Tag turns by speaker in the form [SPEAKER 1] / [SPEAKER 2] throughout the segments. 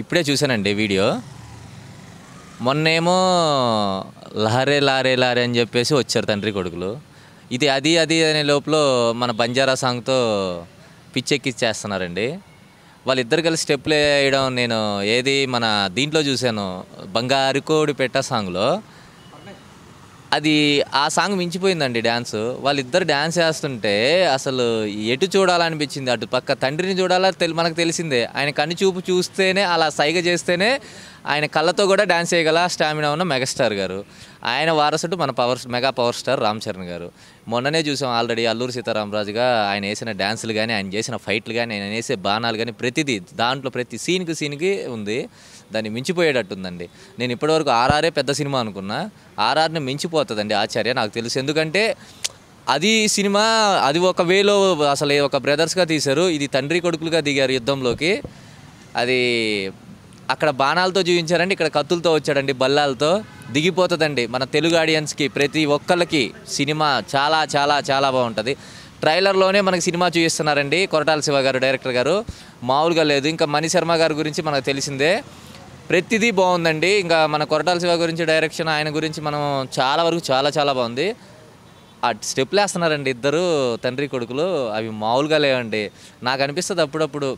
[SPEAKER 1] ఇప్పుడే చూశానండి వీడియో మొన్నేమో లారే లారే లారే అని చెప్పేసి వచ్చారు తండ్రి కొడుకులు ఇది అది అది అనే లోపల మన బంజారా సాంగ్తో చేస్తున్నారండి వాళ్ళిద్దరు కలిసి స్టెప్లు వేయడం నేను ఏది మన దీంట్లో చూశాను బంగారు కోడి పెట్ట సాంగ్లో అది ఆ సాంగ్ మించిపోయిందండి డ్యాన్స్ వాళ్ళిద్దరు డ్యాన్స్ చేస్తుంటే అసలు ఎటు చూడాలనిపించింది అటు పక్క తండ్రిని చూడాలా తెలి మనకు తెలిసిందే ఆయన కన్ను చూపు చూస్తేనే అలా సైగ చేస్తేనే ఆయన కళ్ళతో కూడా డ్యాన్స్ చేయగల స్టామినా ఉన్న మెగాస్టార్ గారు ఆయన వారసుడు మన power mega power star Ram Charan garu మొన్ననే చూసాం ఆల్రెడీ అల్లూరు సీతారామరాజుగా ఆయన వేసిన డ్యాన్సులు కానీ ఆయన చేసిన ఫైట్లు కానీ ఆయన వేసే బాణాలు కానీ ప్రతిదీ దాంట్లో ప్రతి సీన్కి సీన్కి ఉంది దాన్ని మించిపోయేటట్టుందండి నేను ఇప్పటివరకు ఆర్ఆర్ఏ పెద్ద సినిమా అనుకున్నా ఆర్ఆర్ని మించిపోతుందండి ఆచార్య నాకు తెలుసు ఎందుకంటే అది సినిమా అది ఒక వేలో అసలు ఒక బ్రదర్స్గా తీశారు ఇది తండ్రి కొడుకులుగా దిగారు యుద్ధంలోకి అది అక్కడ బాణాలతో చూపించారండి ఇక్కడ కత్తులతో వచ్చాడండి బల్లాలతో దిగిపోతుందండి మన తెలుగు ఆడియన్స్కి ప్రతి ఒక్కళ్ళకి సినిమా చాలా చాలా చాలా బాగుంటుంది ట్రైలర్లోనే మనకి సినిమా చూపిస్తున్నారండి కొరటాల శివ గారు డైరెక్టర్ గారు మామూలుగా లేదు ఇంకా మణి శర్మ గారి గురించి మనకు తెలిసిందే ప్రతిదీ బాగుందండి ఇంకా మన కొరటాల శివ గురించి డైరెక్షన్ ఆయన గురించి మనం చాలా వరకు చాలా చాలా బాగుంది ఆ స్టెప్లు వేస్తున్నారండి ఇద్దరు తండ్రి కొడుకులు అవి మామూలుగా లేవండి నాకు అనిపిస్తుంది అప్పుడప్పుడు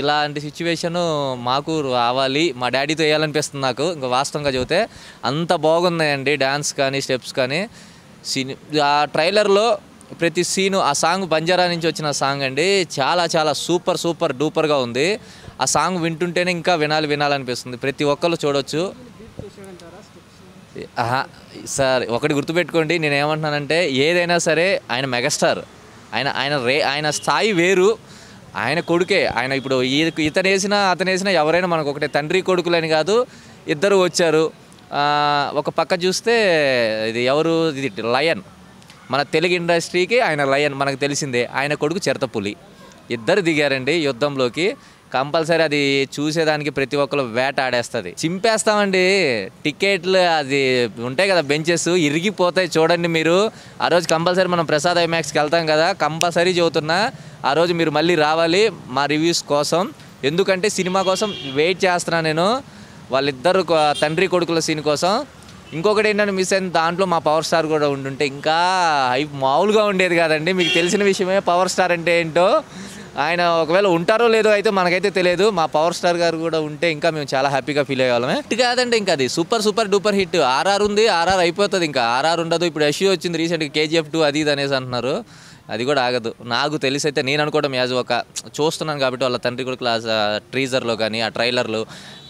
[SPEAKER 1] ఇలాంటి సిచ్యువేషను మాకు రావాలి మా డాడీతో వేయాలనిపిస్తుంది నాకు ఇంకా వాస్తవంగా చూస్తే అంత బాగున్నాయండి డ్యాన్స్ కానీ స్టెప్స్ కానీ సిని ఆ ట్రైలర్లో ప్రతి సీను ఆ సాంగ్ బంజారా నుంచి వచ్చిన సాంగ్ అండి చాలా చాలా సూపర్ సూపర్ డూపర్గా ఉంది ఆ సాంగ్ వింటుంటేనే ఇంకా వినాలి వినాలనిపిస్తుంది ప్రతి ఒక్కరు చూడొచ్చు సార్ ఒకటి గుర్తుపెట్టుకోండి నేను ఏమంటున్నానంటే ఏదైనా సరే ఆయన మెగాస్టార్ ఆయన ఆయన రే ఆయన స్థాయి వేరు ఆయన కొడుకే ఆయన ఇప్పుడు ఇతను వేసినా అతను వేసినా ఎవరైనా మనకు ఒకటే తండ్రి కొడుకులని కాదు ఇద్దరు వచ్చారు ఒక పక్క చూస్తే ఇది ఎవరు ఇది లయన్ మన తెలుగు ఇండస్ట్రీకి ఆయన లయన్ మనకు తెలిసిందే ఆయన కొడుకు చెరతపులి ఇద్దరు దిగారండి యుద్ధంలోకి కంపల్సరీ అది చూసేదానికి ప్రతి ఒక్కరు వేట ఆడేస్తుంది చింపేస్తామండి టికెట్లు అది ఉంటాయి కదా బెంచెస్ ఇరిగిపోతాయి చూడండి మీరు ఆ రోజు కంపల్సరీ మనం ప్రసాద్ ఐమాక్స్కి వెళ్తాం కదా కంపల్సరీ చదువుతున్నా ఆ రోజు మీరు మళ్ళీ రావాలి మా రివ్యూస్ కోసం ఎందుకంటే సినిమా కోసం వెయిట్ చేస్తున్నాను నేను వాళ్ళిద్దరు తండ్రి కొడుకుల సీన్ కోసం ఇంకొకటి ఏంటంటే మిస్ అయింది దాంట్లో మా పవర్ స్టార్ కూడా ఉండుంటే ఇంకా మామూలుగా ఉండేది కాదండి మీకు తెలిసిన విషయమే పవర్ స్టార్ అంటే ఏంటో ఆయన ఒకవేళ ఉంటారో లేదో అయితే మనకైతే తెలియదు మా పవర్ స్టార్ గారు కూడా ఉంటే ఇంకా మేము చాలా హ్యాపీగా ఫీల్ అయ్యేవాళ్ళమే హిట్ కాదండి ఇంకా అది super super duper hit R R ఉంది ఆర్ఆర్ అయిపోతుంది ఇంకా ఆర్ఆర్ ఉండదు ఇప్పుడు ఎస్యూ వచ్చింది రీసెంట్గా కేజీఎఫ్ టూ అది ఇది అనేసి అంటున్నారు అది కూడా ఆగదు నాకు తెలిసి అయితే నేను అనుకోవడం యాజ్ ఒక చూస్తున్నాను కాబట్టి వాళ్ళ తండ్రి కూడా క్లాస్ ట్రీజర్లో కానీ ఆ ట్రైలర్లు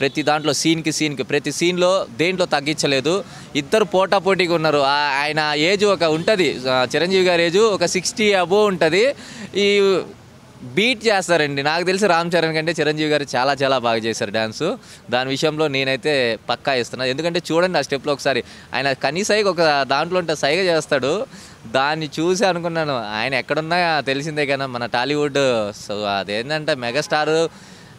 [SPEAKER 1] ప్రతి దాంట్లో సీన్కి సీన్కి ప్రతి సీన్లో దేంట్లో తగ్గించలేదు ఇద్దరు పోటా పోటీగా ఉన్నారు ఆయన ఏజ్ ఒక ఉంటుంది చిరంజీవి గారి ఏజ్ ఒక సిక్స్టీ అబోవ్ ఉంటుంది ఈ బీట్ చేస్తారండి నాకు తెలిసి రామ్ చరణ్ కంటే చిరంజీవి గారు చాలా చాలా బాగా చేశారు డ్యాన్స్ దాని విషయంలో నేనైతే పక్కా ఇస్తున్నాను ఎందుకంటే చూడండి ఆ స్టెప్లో ఒకసారి ఆయన కనీసైగా ఒక దాంట్లో ఉంటే సైగ చేస్తాడు దాన్ని చూసి అనుకున్నాను ఆయన ఎక్కడున్నా తెలిసిందే కదా మన టాలీవుడ్ సో అదేంటంటే మెగాస్టార్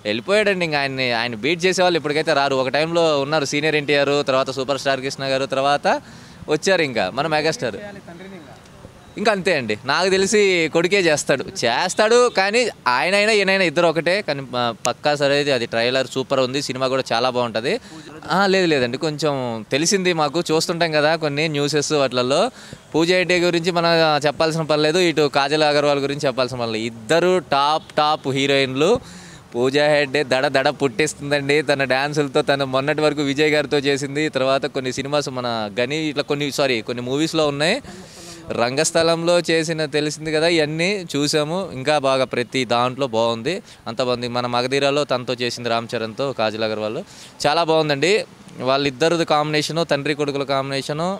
[SPEAKER 1] వెళ్ళిపోయాడండి ఇంకా ఆయన్ని ఆయన బీట్ చేసేవాళ్ళు ఇప్పటికైతే రారు ఒక టైంలో ఉన్నారు సీనియర్ ఎన్టీఆర్ తర్వాత సూపర్ స్టార్ కృష్ణ గారు తర్వాత వచ్చారు ఇంకా మన మెగాస్టార్ ఇంకా అంతే అండి నాకు తెలిసి కొడుకే చేస్తాడు చేస్తాడు కానీ ఆయన అయినా ఈయనైనా ఇద్దరు ఒకటే కానీ పక్కా సరే అది ట్రైలర్ సూపర్ ఉంది సినిమా కూడా చాలా బాగుంటుంది లేదు లేదండి కొంచెం తెలిసింది మాకు చూస్తుంటాం కదా కొన్ని న్యూసెస్ వాటిలలో పూజ రెడ్డి గురించి మనం చెప్పాల్సిన పని లేదు ఇటు కాజల్ అగర్వాల్ గురించి చెప్పాల్సిన పని లేదు ఇద్దరు టాప్ టాప్ హీరోయిన్లు పూజా హెడ్డే దడ దడ పుట్టిస్తుందండి తన డ్యాన్సులతో తను మొన్నటి వరకు విజయ్ గారితో చేసింది తర్వాత కొన్ని సినిమాస్ మన గని ఇట్లా కొన్ని సారీ కొన్ని మూవీస్లో ఉన్నాయి రంగస్థలంలో చేసిన తెలిసింది కదా ఇవన్నీ చూసాము ఇంకా బాగా ప్రతి దాంట్లో బాగుంది అంతమంది మన మగధీరాలో తనతో చేసింది రామ్ చరణ్తో కాజల్ అగర్వాల్ చాలా బాగుందండి వాళ్ళిద్దరిది కాంబినేషను తండ్రి కొడుకుల కాంబినేషను